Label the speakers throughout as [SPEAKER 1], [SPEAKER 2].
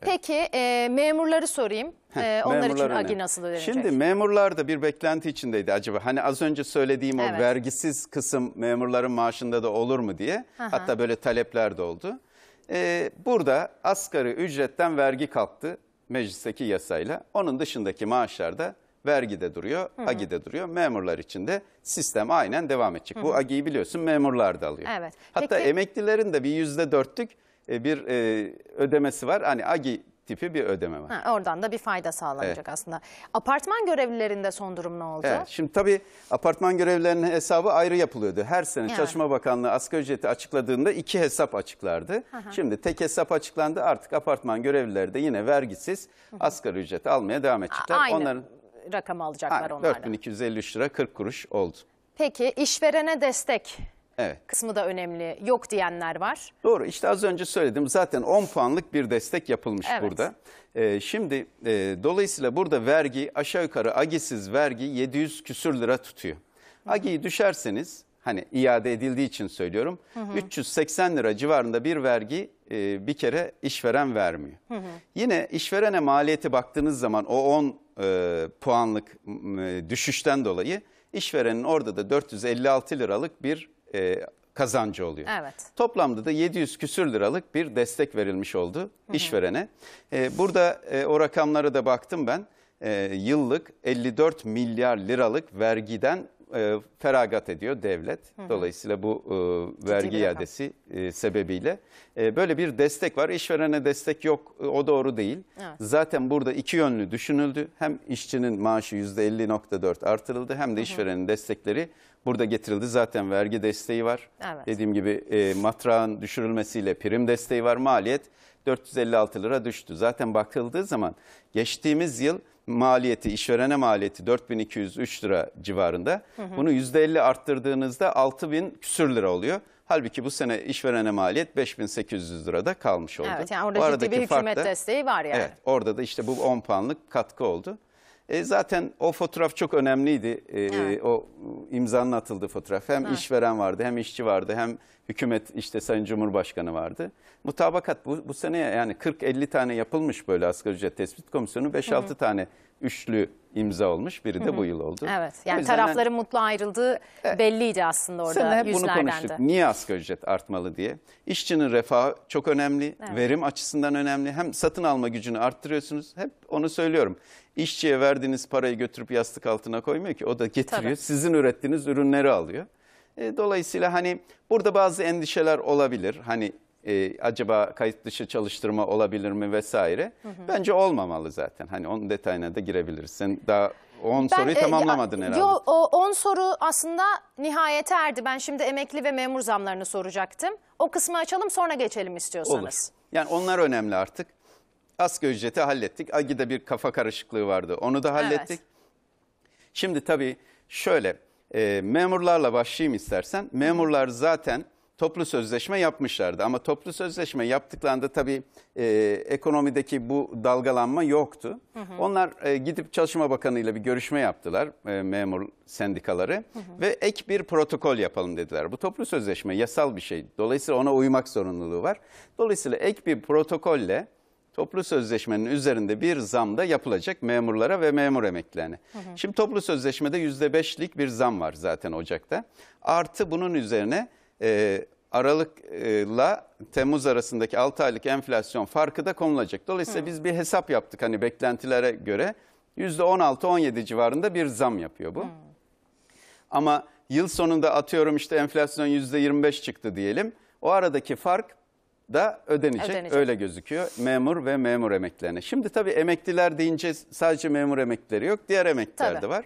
[SPEAKER 1] Peki e, memurları sorayım. Heh, e, onlar için önemli. agi nasıl ödenecek? Şimdi
[SPEAKER 2] memurlar da bir beklenti içindeydi acaba. Hani az önce söylediğim evet. o vergisiz kısım memurların maaşında da olur mu diye. Aha. Hatta böyle talepler de oldu. Ee, burada asgari ücretten vergi kalktı meclisteki yasayla. Onun dışındaki maaşlar da vergide duruyor, Hı -hı. agide duruyor. Memurlar için de sistem aynen devam edecek. Hı -hı. Bu agiyi biliyorsun memurlar da alıyor.
[SPEAKER 1] Evet. Hatta Peki...
[SPEAKER 2] emeklilerin de bir yüzde dörtlük e, bir e, ödemesi var. Hani AGI tipi bir ödeme var.
[SPEAKER 1] Ha, oradan da bir fayda sağlanacak evet. aslında. Apartman görevlilerinde son durum ne oldu? Evet,
[SPEAKER 2] şimdi tabii apartman görevlilerinin hesabı ayrı yapılıyordu. Her sene yani. Çalışma Bakanlığı asgari ücreti açıkladığında iki hesap açıklardı. Aha. Şimdi tek hesap açıklandı artık apartman görevlileri de yine vergisiz Hı asgari ücreti almaya devam edecekler. aynı Onların,
[SPEAKER 1] rakamı alacaklar aynen, onlardan.
[SPEAKER 2] 4253 lira 40 kuruş oldu.
[SPEAKER 1] Peki işverene destek Evet. kısmı da önemli. Yok diyenler var.
[SPEAKER 2] Doğru İşte az önce söyledim zaten 10 puanlık bir destek yapılmış Evet. burada. Ee, şimdi e, dolayısıyla burada vergi aşağı yukarı agisiz vergi 700 küsür lira tutuyor. Agi'yi düşerseniz hani iade edildiği için söylüyorum 380 lira civarında bir vergi e, bir kere işveren vermiyor. Yine işverene maliyeti baktığınız zaman o 10 e, puanlık e, düşüşten dolayı işverenin orada da 456 liralık bir e, kazancı oluyor. Evet. Toplamda da 700 küsür liralık bir destek verilmiş oldu hı hı. işverene. E, burada e, o rakamlara da baktım ben. E, yıllık 54 milyar liralık vergiden e, feragat ediyor devlet. Hı hı. Dolayısıyla bu e, vergi iadesi e, sebebiyle e, böyle bir destek var. İşverene destek yok e, o doğru değil. Evet. Zaten burada iki yönlü düşünüldü. Hem işçinin maaşı %50.4 artırıldı hem de işverenin hı hı. destekleri burada getirildi. Zaten vergi desteği var. Evet. Dediğim gibi e, matrağın düşürülmesiyle prim desteği var maliyet 456 lira düştü. Zaten bakıldığı zaman geçtiğimiz yıl maliyeti, işverene maliyeti 4203 lira civarında. Hı hı. Bunu %50 arttırdığınızda 6000 küsür lira oluyor. Halbuki bu sene işverene maliyet 5800 lirada kalmış oldu. Evet yani orada bu ciddi bir hükümet da, desteği var yani. Evet orada da işte bu 10 puanlık katkı oldu. E, zaten o fotoğraf çok önemliydi. E, evet. O e, imzanın atıldığı fotoğraf. Hem evet. işveren vardı, hem işçi vardı, hem hükümet işte Sayın Cumhurbaşkanı vardı. Mutabakat bu, bu sene yani 40-50 tane yapılmış böyle asgari ücret tespit komisyonu. 5-6 tane üçlü imza olmuş. Biri de bu yıl oldu.
[SPEAKER 1] Evet. Yani tarafların mutlu ayrıldığı belliydi aslında orada sen bunu konuştuk. De. Niye
[SPEAKER 2] asgari ücret artmalı diye. İşçinin refahı çok önemli. Evet. Verim açısından önemli. Hem satın alma gücünü arttırıyorsunuz. Hep onu söylüyorum. İşçiye verdiğiniz parayı götürüp yastık altına koymuyor ki. O da getiriyor. Tabii. Sizin ürettiğiniz ürünleri alıyor. E, dolayısıyla hani burada bazı endişeler olabilir. Hani e, acaba kayıt dışı çalıştırma olabilir mi vesaire. Hı hı. Bence olmamalı zaten. Hani onun detayına da girebilirsin. Sen daha 10 soruyu e, tamamlamadın herhalde. Yo,
[SPEAKER 1] o 10 soru aslında nihayete erdi. Ben şimdi emekli ve memur zamlarını soracaktım. O kısmı açalım sonra geçelim istiyorsanız.
[SPEAKER 2] Olur. Yani onlar önemli artık. Asgari ücreti hallettik. Agi'de bir kafa karışıklığı vardı. Onu da hallettik. Evet. Şimdi tabii şöyle e, memurlarla başlayayım istersen. Memurlar zaten toplu sözleşme yapmışlardı. Ama toplu sözleşme yaptıklarında tabii e, ekonomideki bu dalgalanma yoktu. Hı hı. Onlar e, gidip Çalışma Bakanı ile bir görüşme yaptılar e, memur sendikaları hı hı. ve ek bir protokol yapalım dediler. Bu toplu sözleşme yasal bir şey. Dolayısıyla ona uymak zorunluluğu var. Dolayısıyla ek bir protokolle toplu sözleşmenin üzerinde bir zam da yapılacak memurlara ve memur emeklilerine. Hı hı. Şimdi toplu sözleşmede %5'lik bir zam var zaten Ocak'ta. Artı bunun üzerine e, Aralık'la Temmuz arasındaki 6 aylık enflasyon farkı da konulacak. Dolayısıyla Hı. biz bir hesap yaptık hani beklentilere göre. %16-17 civarında bir zam yapıyor bu. Hı. Ama yıl sonunda atıyorum işte enflasyon %25 çıktı diyelim. O aradaki fark da ödenecek. ödenecek. Öyle gözüküyor memur ve memur emeklilerine. Şimdi tabii emekliler deyince sadece memur emeklileri yok diğer emekliler tabii. de var.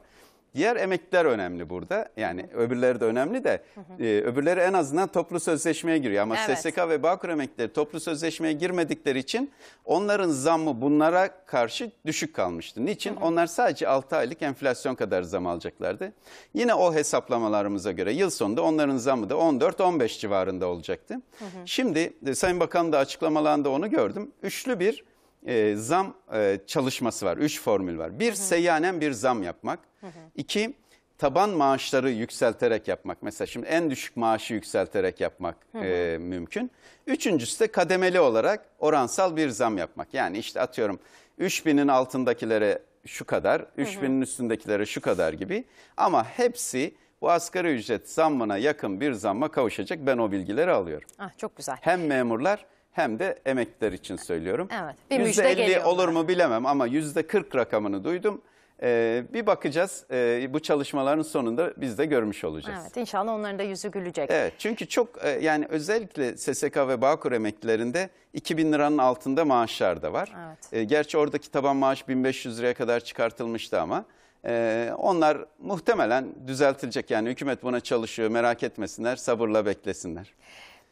[SPEAKER 2] Diğer emekliler önemli burada. Yani hı öbürleri de önemli de hı hı. E, öbürleri en azından toplu sözleşmeye giriyor. Ama evet. SSK ve Bağkur emeklileri toplu sözleşmeye girmedikleri için onların zammı bunlara karşı düşük kalmıştı. Niçin? Hı hı. Onlar sadece 6 aylık enflasyon kadar zam alacaklardı. Yine o hesaplamalarımıza göre yıl sonunda onların zammı da 14-15 civarında olacaktı. Hı hı. Şimdi e, Sayın Bakan da açıklamalarında onu gördüm. Üçlü bir e, zam e, çalışması var. Üç formül var. Bir, hı seyyanen bir zam yapmak. Hı hı. İki, taban maaşları yükselterek yapmak. Mesela şimdi en düşük maaşı yükselterek yapmak hı e, hı. E, mümkün. Üçüncüsü de kademeli olarak oransal bir zam yapmak. Yani işte atıyorum 3000'in altındakilere şu kadar, 3000'in üstündekilere şu kadar gibi. Ama hepsi bu asgari ücret zammına yakın bir zamma kavuşacak. Ben o bilgileri alıyorum. Ah, çok güzel. Hem memurlar hem de emekliler için söylüyorum.
[SPEAKER 1] Evet, bir müjde %50 olur
[SPEAKER 2] mu bilemem ama %40 rakamını duydum. Ee, bir bakacağız ee, bu çalışmaların sonunda biz de görmüş olacağız.
[SPEAKER 1] Evet inşallah onların da yüzü gülecek. Evet
[SPEAKER 2] çünkü çok e, yani özellikle SSK ve Bağkur emeklilerinde 2000 liranın altında maaşlar da var. Evet. Ee, gerçi oradaki taban maaş 1500 liraya kadar çıkartılmıştı ama e, onlar muhtemelen düzeltilecek yani hükümet buna çalışıyor merak etmesinler sabırla beklesinler.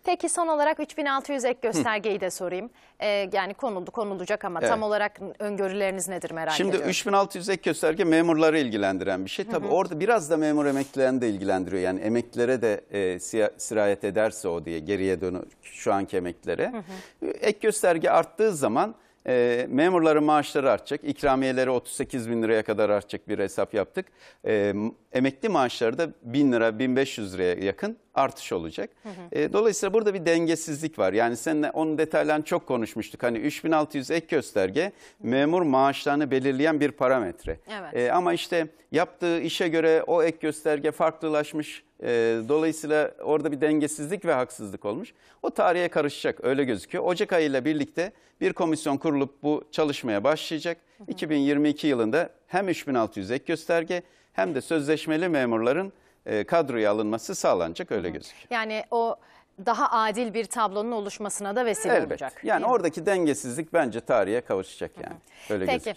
[SPEAKER 1] Peki son olarak 3600 ek göstergeyi de sorayım. Ee, yani konuldu konulacak ama Evet. tam olarak öngörüleriniz nedir merak Şimdi ediyorum.
[SPEAKER 2] 3600 ek gösterge memurları ilgilendiren bir şey. Tabii orada biraz da memur emeklilerini de ilgilendiriyor. Yani emeklilere de e, sirayet ederse o diye geriye dönük şu anki emeklilere. Ek gösterge arttığı zaman e, memurların maaşları artacak. İkramiyeleri 38 bin liraya kadar artacak bir hesap yaptık. E, emekli maaşları da 1000 lira, 1500 liraya yakın artış olacak. Hı hı. E, dolayısıyla burada bir dengesizlik var. Yani seninle onun detaylarını çok konuşmuştuk. Hani 3600 ek gösterge memur maaşlarını belirleyen bir parametre. Evet. E, ama işte yaptığı işe göre o ek gösterge farklılaşmış e, dolayısıyla orada bir dengesizlik ve haksızlık olmuş. O tarihe karışacak öyle gözüküyor. Ocak ayıyla birlikte bir komisyon kurulup bu çalışmaya başlayacak. Hı hı. 2022 yılında hem 3600 ek gösterge hem de sözleşmeli memurların e, kadroya alınması sağlanacak öyle hı. gözüküyor.
[SPEAKER 1] Yani o daha adil bir tablonun oluşmasına da vesile Elbet. olacak. Yani
[SPEAKER 2] oradaki dengesizlik bence tarihe kavuşacak yani. Hı hı. Öyle Peki. gözüküyor.